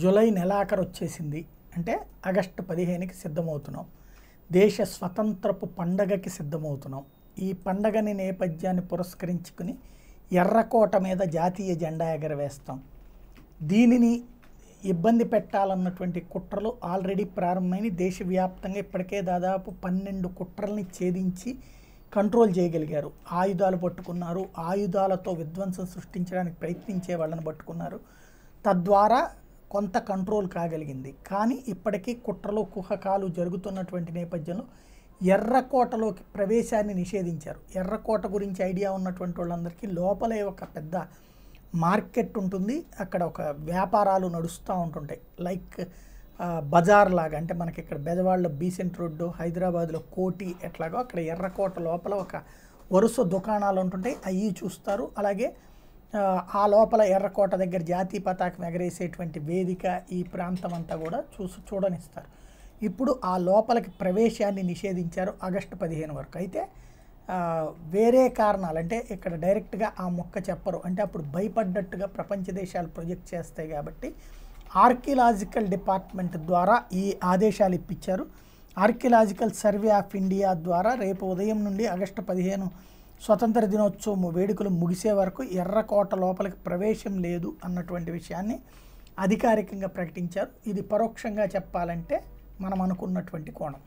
July నెలాఖరు వచ్చేసింది అంటే ఆగస్టు పదిహేనుకి సిద్ధమవుతున్నాం దేశ స్వతంత్రపు పండగకి సిద్ధమవుతున్నాం ఈ పండగని నేపథ్యాన్ని పురస్కరించుకుని ఎర్రకోట మీద జాతీయ జెండా ఎగరవేస్తాం దీనిని ఇబ్బంది పెట్టాలన్నటువంటి కుట్రలు ఆల్రెడీ ప్రారంభమైన దేశవ్యాప్తంగా ఇప్పటికే దాదాపు పన్నెండు కుట్రల్ని ఛేదించి కంట్రోల్ చేయగలిగారు ఆయుధాలు పట్టుకున్నారు ఆయుధాలతో విధ్వంసం సృష్టించడానికి ప్రయత్నించే వాళ్ళని పట్టుకున్నారు తద్వారా కొంత కంట్రోల్ కాగలిగింది కానీ ఇప్పటికీ కుట్రలు కుహకాలు జరుగుతున్నటువంటి నేపథ్యంలో ఎర్రకోటలోకి ప్రవేశాన్ని నిషేధించారు ఎర్రకోట గురించి ఐడియా ఉన్నటువంటి వాళ్ళందరికీ లోపలే ఒక పెద్ద మార్కెట్ ఉంటుంది అక్కడ ఒక వ్యాపారాలు నడుస్తూ ఉంటుంటాయి లైక్ బజార్ లాగా అంటే మనకి ఇక్కడ బెదవాళ్ళలో బీసెంట్ రోడ్డు హైదరాబాద్లో కోటి ఎట్లాగో అక్కడ ఎర్రకోట లోపల ఒక వరుస దుకాణాలు ఉంటుంటాయి అవి చూస్తారు అలాగే ఆ లోపల ఎర్రకోట దగ్గర జాతీయ పతాకం ఎగరేసేటువంటి వేదిక ఈ ప్రాంతం అంతా కూడా చూసి చూడనిస్తారు ఇప్పుడు ఆ లోపలికి ప్రవేశాన్ని నిషేధించారు ఆగస్టు పదిహేను వరకు అయితే వేరే కారణాలు అంటే ఇక్కడ డైరెక్ట్గా ఆ మొక్క చెప్పరు అంటే అప్పుడు భయపడ్డట్టుగా ప్రపంచ దేశాలు ప్రొజెక్ట్ చేస్తాయి కాబట్టి ఆర్కియలాజికల్ డిపార్ట్మెంట్ ద్వారా ఈ ఆదేశాలు ఇప్పించారు ఆర్కియలాజికల్ సర్వే ఆఫ్ ఇండియా ద్వారా రేపు ఉదయం నుండి ఆగస్టు పదిహేను స్వతంత్ర దినోత్సవం వేడుకలు ముగిసే వరకు ఎర్రకోట లోపలికి ప్రవేశం లేదు అన్నటువంటి విషయాన్ని అధికారికంగా ప్రకటించారు ఇది పరోక్షంగా చెప్పాలంటే మనం అనుకున్నటువంటి కోణం